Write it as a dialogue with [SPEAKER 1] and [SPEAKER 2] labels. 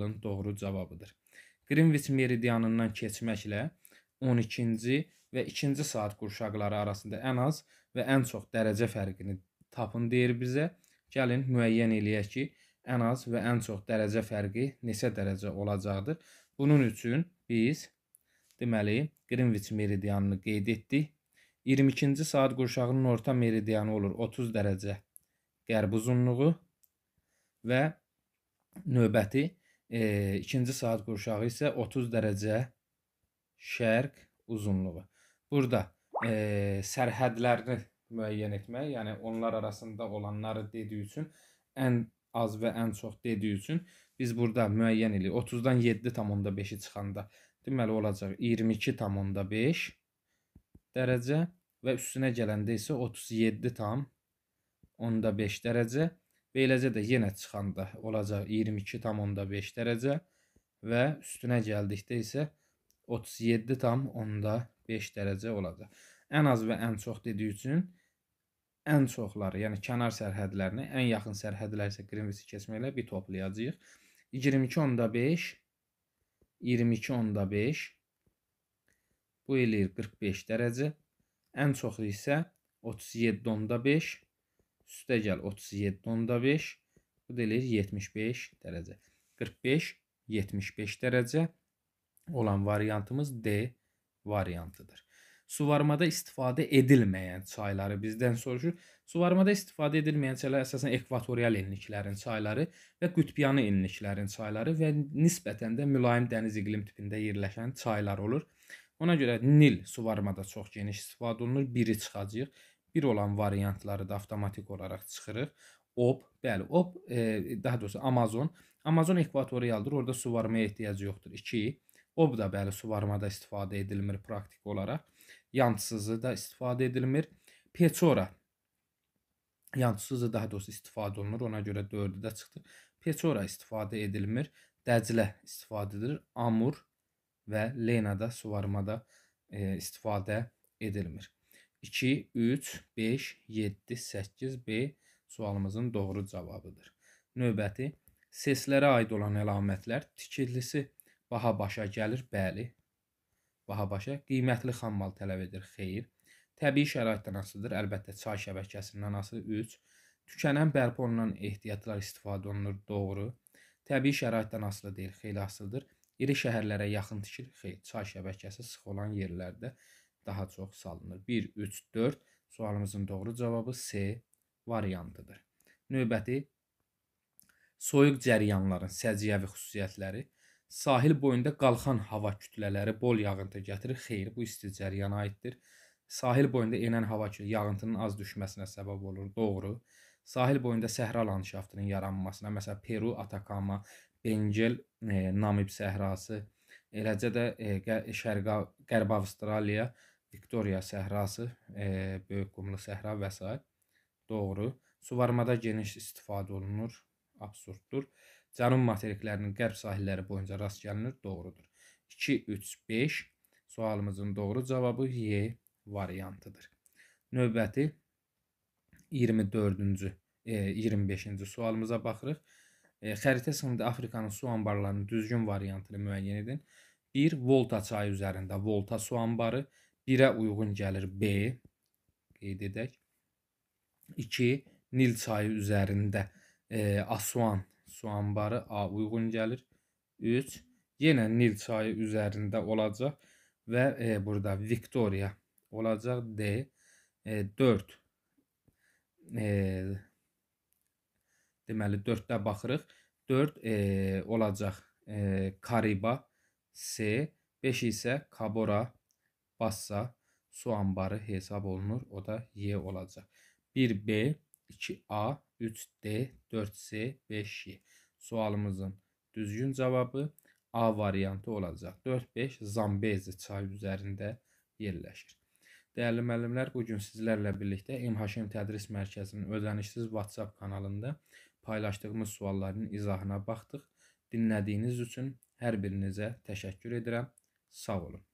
[SPEAKER 1] sualın doğru cavabıdır. Greenwich meridianından keçməklə 12-ci və 2-ci saat qurşaqları arasında ən az və ən çox dərəcə fərqini tapın deyir bizə. Gəlin müəyyən eləyək ki, ən az və ən çox dərəcə fərqi neçə dərəcə olacaqdır. Bunun üçün biz deməli Greenwich meridianını qeyd etdik. 22-ci saat qurşağının orta meridianı olur 30 dərəcə qərb uzunluğu və növbəti E, ikinci saat qurşağı isə 30 dərəcə şərq uzunluğu. Burada e, sərhədlərini müəyyən etmək, yəni onlar arasında olanları dediyi üçün ən az və ən çox dediyi üçün biz burada müəyyən edirik. 30-dan 7,5-i çıxanda deməli olacaq 22,5 dərəcə və üstünə gələndə isə 37 tam onda 5 dərəcə Beləcə də yenə çıxanda olacaq 22,5 dərəcə və üstünə gəldikdə isə 37,5 dərəcə olacaq. Ən az və ən çox dediyi üçün ən çoxları, yəni kənar sərhədlərini, ən yaxın sərhədlər isə Greenwich'i keçməklə bir toplayacağıq. 22.5 22.5 bu eləyir 45 dərəcə. Ən çoxu isə 37.5 Üstə gəl 37.5. Bu da eləyir 75 dərəcə. 45 75 dərəcə olan variantımız D variantıdır. Suvarmada istifadə edilməyən çayları bizdən soruşur. Suvarmada istifadə edilməyən çaylar əsasən ekvatorial enliklərin çayları və qütbyanı enliklərin çayları və nisbətən də mülayim dəniz iqlim tipində yerləşən çaylar olur. Ona görə Nil suvarmada çox geniş istifadə olunur. 1-i çıxacağıq bir olan variantları da avtomatik olaraq çıxırıq. Op, bəli, op, e, daha doğrusu Amazon. Amazon ekvatorialdır, orada suvarmaya ehtiyacı yoxdur. 2. Ob da bəli, suvarmada istifadə edilmir praktik olaraq. Yantsızı da istifadə edilmir. Pechora yantsızı daha doğrusu istifadə olunur. Ona görə 4-ü də çıxdı. Pechora istifadə edilmir. Dəclə istifadə edilir. Amur və Lena da suvarmada e, istifadə edilmir. 2, 3, 5, 7, 8 B sualımızın doğru cavabıdır. Növbəti seslərə aid olan əlamətlər tikilisi baha başa gəlir, bəli. Baha başa qiymətli xammal tələb edir, xeyr. Təbii şəraitdən asılıdır, əlbəttə çay şəbəkəsindən asılı 3. Tükənən bərpa olunan ehtiyatlar istifadə olunur, doğru. Təbii şəraitdən asılı deyil, xeyli asılıdır. İri şəhərlərə yaxın tikil, xeyr. Çay şəbəkəsi sıx olan yerlərdə daha çox salınır. 1, 3, 4 sualımızın doğru cavabı C variantıdır. Növbəti soyuq cəryanların səciyyəvi xüsusiyyətləri sahil boyunda qalxan hava kütlələri bol yağıntı gətirir. Xeyr, bu isti cəryana aiddir. Sahil boyunda enən hava yağıntının az düşməsinə səbəb olur. Doğru. Sahil boyunda səhra landşaftının yaranmasına, məsələn, Peru, Atakama, Bengel, e, Namib səhrası, Eləcə də e, Şərqi Qərb Avstraliya, Viktoriya səhrası, e, böyük qumlu səhra və s. Doğru. Suvarmada geniş istifadə olunur. Absurddur. Cənub materiklərinin qərb sahilləri boyunca rast gəlinir. Doğrudur. 2 3 5 sualımızın doğru cavabı Y variantıdır. Növbəti 24-cü, e, 25-ci sualımıza baxırıq. E, xəritə sınında Afrikanın su anbarlarının düzgün variantını müəyyən edin. 1. Volta çayı üzərində Volta su anbarı 1-ə uyğun gəlir B. Qeyd edək. 2. Nil çayı üzərində e, Asuan su anbarı A uyğun gəlir. 3. Yenə Nil çayı üzərində olacaq və e, burada Victoria olacaq D. E, 4. E, Deməli 4-də baxırıq. 4 e, olacaq e, Kariba, S, 5 isə Kabora, Bassa, su anbarı hesab olunur. O da Y olacaq. 1B, 2A, 3D, 4C, 5Y. Sualımızın düzgün cavabı A variantı olacaq. 4-5 Zambezi çayı üzərində yerləşir. Dəyərli müəllimlər, bu gün sizlərlə birlikdə MHM Tədris Mərkəzinin ödənişsiz WhatsApp kanalında paylaşdığımız sualların izahına baxdıq. Dinlədiyiniz üçün hər birinizə təşəkkür edirəm. Sağ olun.